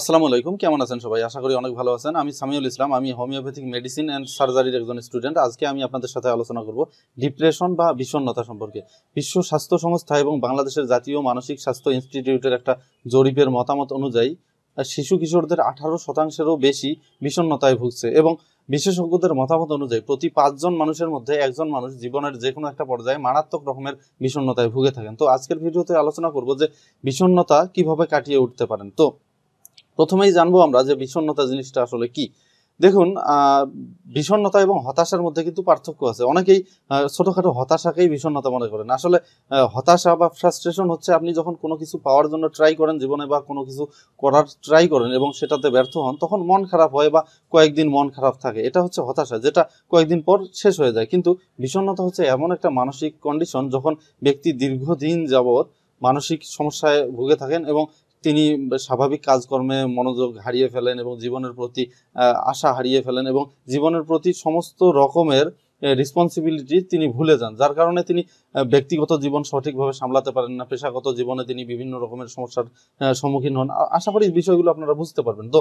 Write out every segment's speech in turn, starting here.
আসসালামু আলাইকুম কেমন আছেন সবাই আশা করি অনেক ভালো আছেন আমি সামিউল ইসলাম আমি হোমিওপ্যাথিক মেডিসিন অ্যান্ড সার্জারির একজন স্টুডেন্ট আজকে আমি আপনাদের সাথে আলোচনা করব ডিপ্রেশন বা বিষণ্ণতা সম্পর্কে বিশ্ব স্বাস্থ্য সংস্থা এবং বাংলাদেশের জাতীয় মানসিক স্বাস্থ্য ইনস্টিটিউটের একটা জরিপের মতামত অনুযায়ী শিশু কিশোরদের আঠারো শতাংশেরও বেশি বিষণ্নতায় ভুগছে এবং বিশেষজ্ঞদের মতামত অনুযায়ী প্রতি পাঁচজন মানুষের মধ্যে একজন মানুষ জীবনের যে কোনো একটা পর্যায়ে মারাত্মক রকমের বিষণ্নতায় ভুগে থাকেন তো আজকের ভিডিওতে আলোচনা করব যে বিষণ্নতা কিভাবে কাটিয়ে উঠতে পারেন তো প্রথমেই জানবো আমরা যে বিষণ্ণতা জিনিসটা আসলে কি দেখুন বিষণ্ণতা এবং হতাশার মধ্যে কিন্তু পার্থক্য আছে অনেকেই ছোটখাটো হতাশাকেই বিষণ্নতা মনে করেন আসলে হতাশা বা ফ্রাস্ট্রেশন হচ্ছে আপনি যখন কোনো কিছু পাওয়ার জন্য ট্রাই করেন জীবনে বা কোনো কিছু করার ট্রাই করেন এবং সেটাতে ব্যর্থ হন তখন মন খারাপ হয় বা কয়েকদিন মন খারাপ থাকে এটা হচ্ছে হতাশা যেটা কয়েকদিন পর শেষ হয়ে যায় কিন্তু বিষণ্ণতা হচ্ছে এমন একটা মানসিক কন্ডিশন যখন ব্যক্তি দীর্ঘদিন যাবৎ মানসিক সমস্যায় ভুগে থাকেন এবং তিনি স্বাভাবিক কাজকর্মে মনোযোগ হারিয়ে ফেলেন এবং জীবনের প্রতি আশা হারিয়ে ফেলেন এবং জীবনের প্রতি সমস্ত রকমের রেসপন্সিবিলিটি তিনি ভুলে যান যার কারণে তিনি ব্যক্তিগত জীবন সঠিকভাবে সামলাতে পারেন না পেশাগত জীবনে তিনি বিভিন্ন রকমের সমস্যার সম্মুখীন হন আশা করি বিষয়গুলো আপনারা বুঝতে পারবেন তো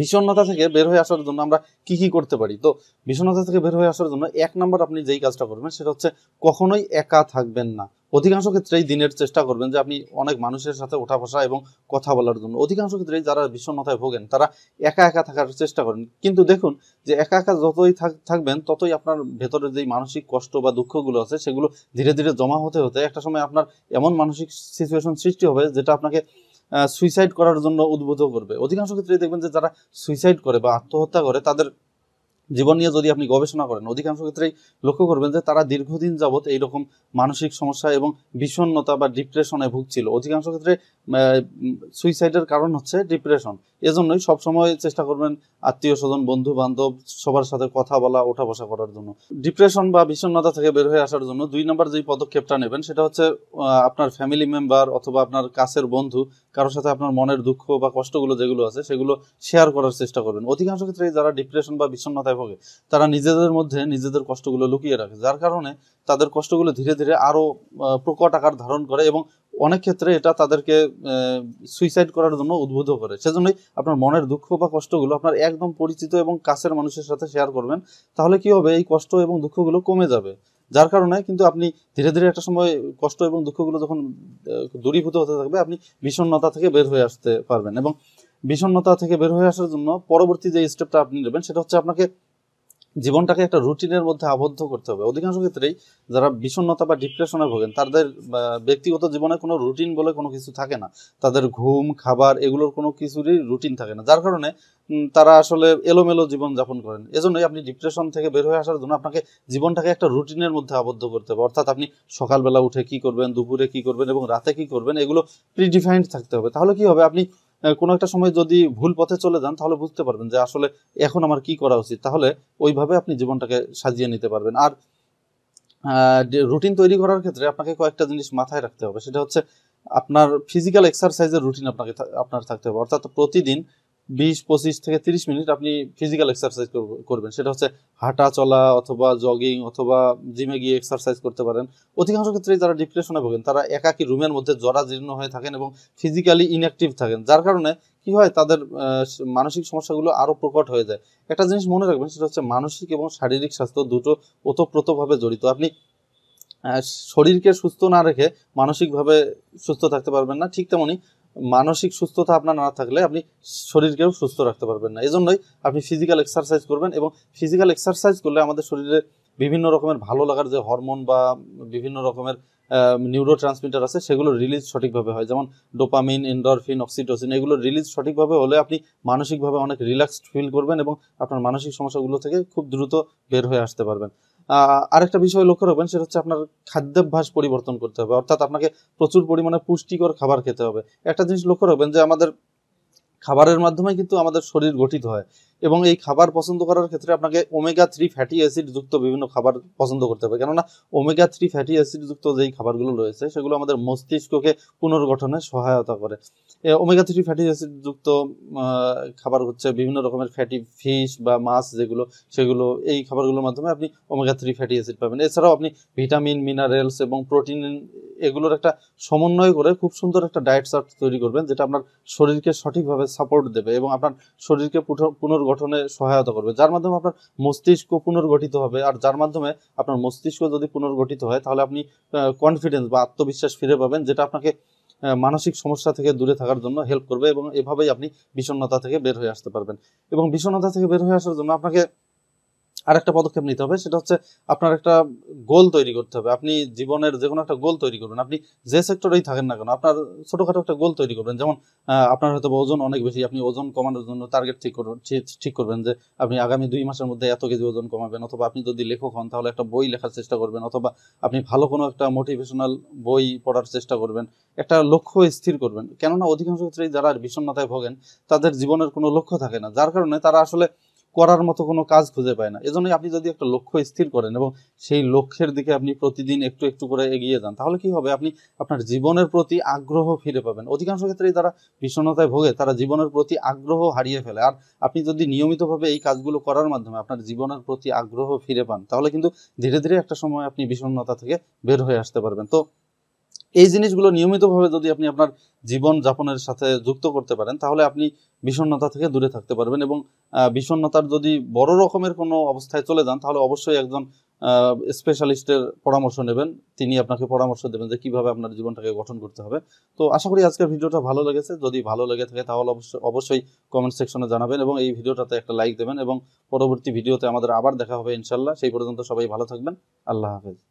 বিষণ্ণতা থেকে বের হয়ে আসার জন্য আমরা কি কি করতে পারি তো বিষণ্নতা থেকে বের হয়ে আসার জন্য এক নম্বর আপনি যেই কাজটা করবেন সেটা হচ্ছে কখনোই একা থাকবেন না অধিকাংশ ক্ষেত্রেই দিনের চেষ্টা করবেন যে আপনি অনেক মানুষের সাথে ওঠা বসা এবং কথা বলার জন্য অধিকাংশ ক্ষেত্রেই যারা বিষণ্নতায় ভোগেন তারা একা একা থাকার চেষ্টা করেন কিন্তু দেখুন যে একা একা যতই থাকবেন ততই আপনার ভেতরে যেই মানসিক কষ্ট বা দুঃখগুলো আছে সেগুলো ধীরে ধীরে জমা হতে হতে একটা সময় আপনার এমন মানসিক সিচুয়েশন সৃষ্টি হবে যেটা আপনাকে সুইসাইড করার জন্য উদ্বুদ্ধ করবে অধিকাংশ ক্ষেত্রে দেখবেন যে যারা সুইসাইড করে বা আত্মহত্যা করে তাদের জীবন নিয়ে যদি আপনি গবেষণা করেন অধিকাংশ ক্ষেত্রেই লক্ষ্য করবেন যে তারা দীর্ঘদিন যাবৎ এইরকম মানসিক সমস্যা এবং বিষণ্নতা বা ডিপ্রেশনে ভুগছিল অধিকাংশ ক্ষেত্রে সুইসাইডের কারণ হচ্ছে ডিপ্রেশন এজন্যই সবসময় চেষ্টা করবেন আত্মীয় স্বজন বন্ধু বান্ধব সবার সাথে কথা বলা ওঠা বসা করার জন্য ডিপ্রেশন বা বিষণ্নতা থেকে বের হয়ে আসার জন্য দুই নম্বর যেই পদক্ষেপটা নেবেন সেটা হচ্ছে আপনার ফ্যামিলি মেম্বার অথবা আপনার কাছের বন্ধু কারোর সাথে আপনার মনের দুঃখ বা কষ্টগুলো যেগুলো আছে সেগুলো শেয়ার করার চেষ্টা করবেন অধিকাংশ ক্ষেত্রে যারা ডিপ্রেশন বা বিষণ্নতা মাথায় ভোগে তারা নিজেদের মধ্যে নিজেদের কষ্টগুলো লুকিয়ে রাখে যার কারণে তাদের কষ্টগুলো ধীরে ধীরে আরও প্রকট আকার ধারণ করে এবং অনেক ক্ষেত্রে এটা তাদেরকে সুইসাইড করার জন্য উদ্বুদ্ধ করে সেজন্যই আপনার মনের দুঃখ বা কষ্টগুলো আপনার একদম পরিচিত এবং কাছের মানুষের সাথে শেয়ার করবেন তাহলে কি হবে এই কষ্ট এবং দুঃখগুলো কমে যাবে যার কারণে কিন্তু আপনি ধীরে ধীরে একটা সময় কষ্ট এবং দুঃখগুলো যখন দূরীভূত হতে থাকবে আপনি বিষণ্নতা থেকে বের হয়ে আসতে পারবেন এবং বিষণ্ণতা থেকে বের হয়ে আসার জন্য পরবর্তী যে স্টেপটা আপনি নেবেন সেটা হচ্ছে আপনাকে জীবনটাকে একটা রুটিনের মধ্যে আবদ্ধ করতে হবে অধিকাংশ ক্ষেত্রেই যারা বিষণ্ণতা বা ডিপ্রেশনে ভোগেন তাদের ব্যক্তিগত জীবনে কোনো রুটিন বলে কোনো কিছু থাকে না তাদের ঘুম খাবার এগুলোর কোনো কিছুরই রুটিন থাকে না যার কারণে তারা আসলে এলোমেলো জীবন যাপন করেন এজন্যই আপনি ডিপ্রেশন থেকে বের হয়ে আসার জন্য আপনাকে জীবনটাকে একটা রুটিনের মধ্যে আবদ্ধ করতে হবে অর্থাৎ আপনি সকালবেলা উঠে কি করবেন দুপুরে কি করবেন এবং রাতে কি করবেন এগুলো প্রিডিফাইন্ড থাকতে হবে তাহলে কি হবে আপনি কোনো একটা সময় যদি ভুল পথে চলে যান তাহলে বুঝতে পারবেন যে আসলে এখন আমার কি করা উচিত তাহলে ওইভাবে আপনি জীবনটাকে সাজিয়ে নিতে পারবেন আর রুটিন তৈরি করার ক্ষেত্রে আপনাকে কয়েকটা জিনিস মাথায় রাখতে হবে সেটা হচ্ছে আপনার ফিজিক্যাল এক্সারসাইজের রুটিন আপনাকে আপনার থাকতে হবে অর্থাৎ প্রতিদিন বিশ পঁচিশ থেকে তিরিশ মিনিট আপনি ফিজিক্যাল এক্সারসাইজ করবেন সেটা হচ্ছে হাঁটা চলা অথবা জগিং অথবা জিমে গিয়ে এক্সারসাইজ করতে পারেন অধিকাংশ ক্ষেত্রেই যারা ডিপ্রেশনে ভোগেন তারা একাকি রুমের মধ্যে জরাজীর্ণ হয়ে থাকেন এবং ফিজিক্যালি ইনঅ্যাক্টিভ থাকেন যার কারণে কি হয় তাদের মানসিক সমস্যাগুলো আরও প্রকট হয়ে যায় একটা জিনিস মনে রাখবেন সেটা হচ্ছে মানসিক এবং শারীরিক স্বাস্থ্য দুটো ওতপ্রোতভাবে জড়িত আপনি শরীরকে সুস্থ না রেখে মানসিকভাবে সুস্থ থাকতে পারবেন না ঠিক তেমনই মানসিক সুস্থতা আপনার না থাকলে আপনি শরীরকেও সুস্থ রাখতে পারবেন না এই জন্যই আপনি ফিজিক্যাল এক্সারসাইজ করবেন এবং ফিজিক্যাল এক্সারসাইজ করলে আমাদের শরীরে বিভিন্ন রকমের ভালো লাগার যে হরমোন বা বিভিন্ন রকমের নিউরো ট্রান্সমিটার আছে সেগুলো রিলিজ সঠিকভাবে হয় যেমন ডোপামিন এন্ডরফিন অক্সিটোসিন এগুলো রিলিজ সঠিকভাবে হলে আপনি মানসিকভাবে অনেক রিল্যাক্সড ফিল করবেন এবং আপনার মানসিক সমস্যাগুলো থেকে খুব দ্রুত বের হয়ে আসতে পারবেন আরেকটা বিষয় লক্ষ্য রাখবেন সেটা হচ্ছে আপনার খাদ্যাভ্যাস পরিবর্তন করতে হবে অর্থাৎ আপনাকে প্রচুর পরিমাণে পুষ্টিকর খাবার খেতে হবে একটা জিনিস লক্ষ্য রাখবেন যে আমাদের খাবারের মাধ্যমে কিন্তু আমাদের শরীর গঠিত হয় এবং এই খাবার পছন্দ করার ক্ষেত্রে আপনাকে ওমেগা থ্রি ফ্যাটি অ্যাসিড যুক্ত বিভিন্ন খাবার পছন্দ করতে হবে কেননা ওমেগা থ্রি ফ্যাটি অ্যাসিড যুক্ত যেই খাবারগুলো রয়েছে সেগুলো আমাদের মস্তিষ্ককে পুনর্গঠনে সহায়তা করে ওমেগা থ্রি ফ্যাটি অ্যাসিড যুক্ত খাবার হচ্ছে বিভিন্ন রকমের ফ্যাটি ফিশ বা মাছ যেগুলো সেগুলো এই খাবারগুলোর মাধ্যমে আপনি ওমেগা থ্রি ফ্যাটি অ্যাসিড পাবেন এছাড়াও আপনি ভিটামিন মিনারেলস এবং প্রোটিন এগুলোর একটা সমন্বয় করে খুব সুন্দর একটা ডায়েট চার্ট তৈরি করবেন যেটা আপনার শরীরকে সঠিকভাবে সাপোর্ট দেবে এবং আপনার শরীরকে পুনর্গঠনে সহায়তা করবে যার মাধ্যমে আপনার মস্তিষ্ক পুনর্গঠিত হবে আর যার মাধ্যমে আপনার মস্তিষ্ক যদি পুনর্গঠিত হয় তাহলে আপনি কনফিডেন্স বা আত্মবিশ্বাস ফিরে পাবেন যেটা আপনাকে মানসিক সমস্যা থেকে দূরে থাকার জন্য হেল্প করবে এবং এভাবেই আপনি বিষণ্ণতা থেকে বের হয়ে আসতে পারবেন এবং বিষণ্নতা থেকে বের হয়ে আসার জন্য আপনাকে আর একটা পদক্ষেপ নিতে হবে সেটা হচ্ছে আপনার একটা গোল তৈরি করতে হবে আপনি জীবনের যে কোনো একটা গোল তৈরি করবেন আপনি যে সেক্টরেই থাকেন না কেন আপনার ছোটোখাটো একটা গোল তৈরি করবেন যেমন আপনার হয়তো ওজন অনেক বেশি আপনি ওজন কমানোর জন্য টার্গেট ঠিক করবেন ঠিক করবেন যে আপনি আগামী দুই মাসের মধ্যে এত কেজি ওজন কমাবেন অথবা আপনি যদি লেখক হন তাহলে একটা বই লেখার চেষ্টা করবেন অথবা আপনি ভালো কোনো একটা মোটিভেশনাল বই পড়ার চেষ্টা করবেন একটা লক্ষ্য স্থির করবেন কেননা অধিকাংশ ক্ষেত্রেই যারা বিষণ্ণতায় ভোগেন তাদের জীবনের কোনো লক্ষ্য থাকে না যার কারণে তারা আসলে করার মতো কোনো কাজ খুঁজে পায় না এজন্যই আপনি যদি একটা লক্ষ্য স্থির করেন এবং সেই লক্ষ্যের দিকে আপনি প্রতিদিন একটু একটু করে এগিয়ে যান তাহলে কি হবে আপনি আপনার জীবনের প্রতি আগ্রহ ফিরে পাবেন অধিকাংশ ক্ষেত্রেই যারা বিষণ্ণতায় ভোগে তারা জীবনের প্রতি আগ্রহ হারিয়ে ফেলে আর আপনি যদি নিয়মিতভাবে এই কাজগুলো করার মাধ্যমে আপনার জীবনের প্রতি আগ্রহ ফিরে পান তাহলে কিন্তু ধীরে ধীরে একটা সময় আপনি বিষণ্ণতা থেকে বের হয়ে আসতে পারবেন তো এই জিনিসগুলো নিয়মিতভাবে যদি আপনি আপনার জীবন যাপনের সাথে যুক্ত করতে পারেন তাহলে আপনি বিষণ্ণতা থেকে দূরে থাকতে পারবেন এবং বিষণ্ণতার যদি বড় রকমের কোনো অবস্থায় চলে যান তাহলে অবশ্যই একজন স্পেশালিস্টের পরামর্শ নেবেন তিনি আপনাকে পরামর্শ দেবেন যে কীভাবে আপনার জীবনটাকে গঠন করতে হবে তো আশা করি আজকের ভিডিওটা ভালো লেগেছে যদি ভালো লেগে থাকে তাহলে অবশ্যই অবশ্যই কমেন্ট সেকশনে জানাবেন এবং এই ভিডিওটাতে একটা লাইক দেবেন এবং পরবর্তী ভিডিওতে আমাদের আবার দেখা হবে ইনশাল্লাহ সেই পর্যন্ত সবাই ভালো থাকবেন আল্লাহ হাফেজ